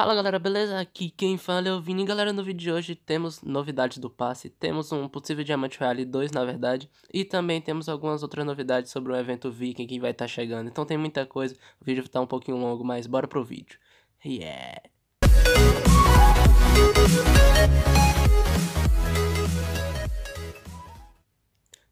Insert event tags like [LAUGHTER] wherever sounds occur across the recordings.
Fala galera, beleza? Aqui quem fala é o Vini. Galera, no vídeo de hoje temos novidades do passe, temos um possível Diamante Rally 2 na verdade, e também temos algumas outras novidades sobre o evento Viking que vai estar tá chegando. Então tem muita coisa, o vídeo está um pouquinho longo, mas bora pro vídeo. Yeah!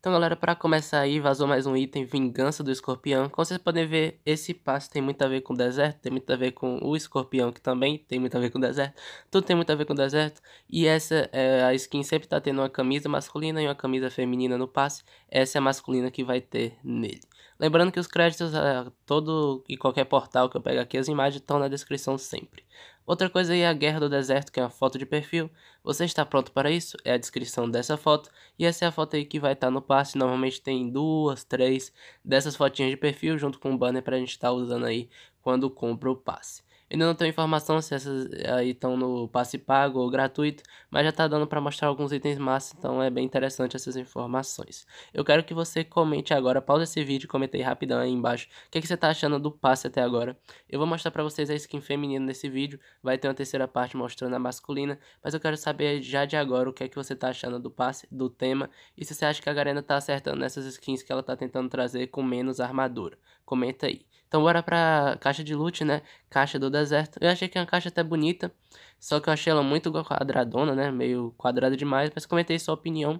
Então, galera, para começar aí, vazou mais um item, Vingança do Escorpião. Como vocês podem ver, esse passo tem muito a ver com o deserto, tem muito a ver com o Escorpião, que também tem muito a ver com o deserto. Tudo tem muito a ver com o deserto. E essa, é, a skin sempre tá tendo uma camisa masculina e uma camisa feminina no passe. Essa é a masculina que vai ter nele. Lembrando que os créditos, a ah, todo e qualquer portal que eu pego aqui, as imagens estão na descrição sempre. Outra coisa é a Guerra do Deserto, que é a foto de perfil. Você está pronto para isso? É a descrição dessa foto. E essa é a foto aí que vai estar tá no passe. Normalmente tem duas, três dessas fotinhas de perfil junto com o banner para a gente estar tá usando aí quando compra o passe. Ainda não tenho informação se essas aí estão no passe pago ou gratuito, mas já está dando para mostrar alguns itens massa, então é bem interessante essas informações. Eu quero que você comente agora, pausa esse vídeo e comente aí rapidão aí embaixo o que, que você está achando do passe até agora. Eu vou mostrar para vocês a skin feminina nesse vídeo, vai ter uma terceira parte mostrando a masculina, mas eu quero saber já de agora o que é que você está achando do passe, do tema, e se você acha que a Garena está acertando nessas skins que ela está tentando trazer com menos armadura. Comenta aí. Então bora pra caixa de loot, né? Caixa do deserto. Eu achei que é uma caixa até bonita, só que eu achei ela muito quadradona, né? Meio quadrada demais, mas comentei sua opinião.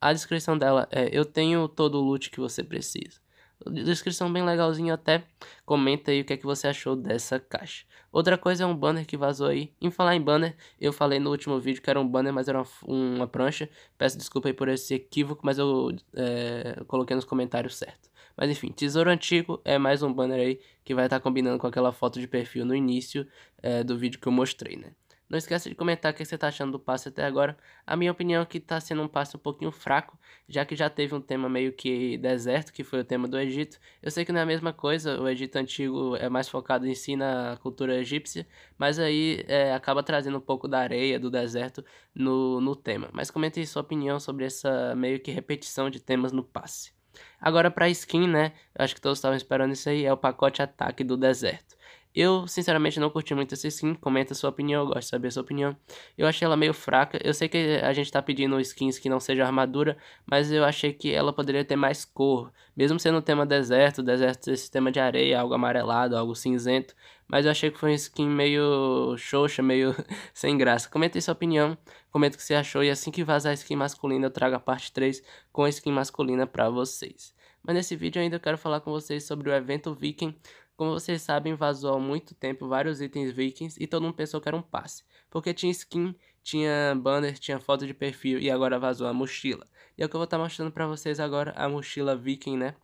A descrição dela é: Eu tenho todo o loot que você precisa. Descrição bem legalzinho até. Comenta aí o que é que você achou dessa caixa. Outra coisa é um banner que vazou aí. Em falar em banner, eu falei no último vídeo que era um banner, mas era uma, uma prancha. Peço desculpa aí por esse equívoco, mas eu é, coloquei nos comentários certo. Mas enfim, Tesouro Antigo é mais um banner aí que vai estar tá combinando com aquela foto de perfil no início é, do vídeo que eu mostrei, né? Não esqueça de comentar o que é você está achando do passe até agora. A minha opinião é que está sendo um passe um pouquinho fraco, já que já teve um tema meio que deserto, que foi o tema do Egito. Eu sei que não é a mesma coisa, o Egito antigo é mais focado em si na cultura egípcia, mas aí é, acaba trazendo um pouco da areia, do deserto no, no tema. Mas comente sua opinião sobre essa meio que repetição de temas no passe. Agora para skin, né? Acho que todos estavam esperando isso aí, é o pacote ataque do deserto. Eu, sinceramente, não curti muito essa skin. Comenta sua opinião, eu gosto de saber sua opinião. Eu achei ela meio fraca. Eu sei que a gente tá pedindo skins que não seja armadura, mas eu achei que ela poderia ter mais cor. Mesmo sendo um tema deserto, deserto é esse tema de areia, algo amarelado, algo cinzento. Mas eu achei que foi uma skin meio xoxa, meio [LAUGHS] sem graça. Comenta aí sua opinião, comenta o que você achou. E assim que vazar a skin masculina, eu trago a parte 3 com a skin masculina pra vocês. Mas nesse vídeo ainda eu quero falar com vocês sobre o evento Viking como vocês sabem, vazou há muito tempo vários itens vikings e todo mundo pensou que era um passe, porque tinha skin, tinha banner, tinha foto de perfil e agora vazou a mochila. E é o que eu vou estar tá mostrando para vocês agora, a mochila viking, né?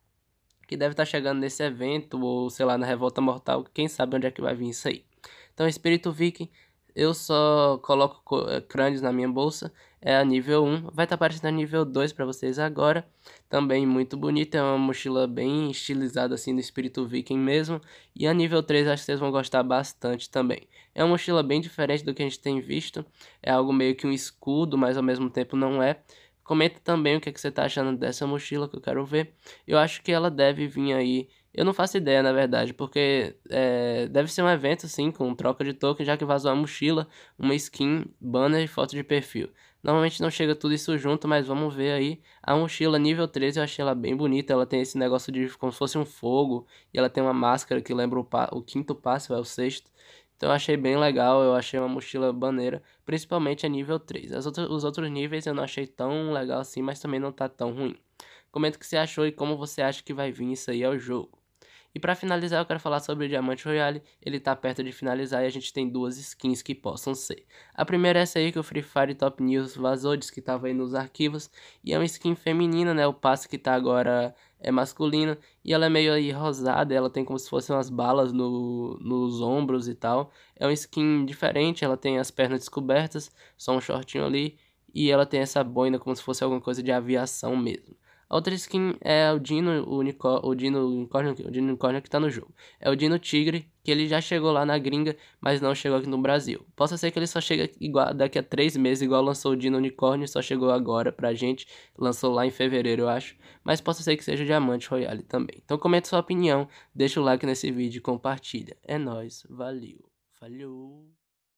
Que deve estar tá chegando nesse evento ou sei lá, na Revolta Mortal, quem sabe onde é que vai vir isso aí. Então, Espírito Viking eu só coloco eh, crânios na minha bolsa, é a nível 1, vai estar tá aparecendo a nível 2 para vocês agora, também muito bonita, é uma mochila bem estilizada assim no espírito viking mesmo, e a nível 3 acho que vocês vão gostar bastante também. É uma mochila bem diferente do que a gente tem visto, é algo meio que um escudo, mas ao mesmo tempo não é. Comenta também o que, é que você está achando dessa mochila que eu quero ver, eu acho que ela deve vir aí eu não faço ideia, na verdade, porque é, deve ser um evento, sim, com troca de token, já que vazou a mochila, uma skin, banner e foto de perfil. Normalmente não chega tudo isso junto, mas vamos ver aí. A mochila nível 13 eu achei ela bem bonita, ela tem esse negócio de como se fosse um fogo, e ela tem uma máscara que lembra o, o quinto passo, é o sexto. Então eu achei bem legal, eu achei uma mochila baneira, principalmente a nível 3. As outras, os outros níveis eu não achei tão legal assim, mas também não tá tão ruim. Comenta o que você achou e como você acha que vai vir isso aí ao jogo. E para finalizar, eu quero falar sobre o Diamante Royale. Ele tá perto de finalizar e a gente tem duas skins que possam ser. A primeira é essa aí que o Free Fire Top News vazou, disse que tava aí nos arquivos. E é uma skin feminina, né? O passe que tá agora é masculino. E ela é meio aí rosada, ela tem como se fossem umas balas no, nos ombros e tal. É uma skin diferente, ela tem as pernas descobertas, só um shortinho ali. E ela tem essa boina como se fosse alguma coisa de aviação mesmo. A é outra skin é o Dino, o, o Dino Unicórnio, o Dino Unicórnio que tá no jogo. É o Dino Tigre, que ele já chegou lá na gringa, mas não chegou aqui no Brasil. Possa ser que ele só chegue igual, daqui a três meses, igual lançou o Dino Unicórnio, só chegou agora pra gente. Lançou lá em fevereiro, eu acho. Mas possa ser que seja o Diamante Royale também. Então comenta sua opinião, deixa o like nesse vídeo e compartilha. É nóis, valeu, falhou.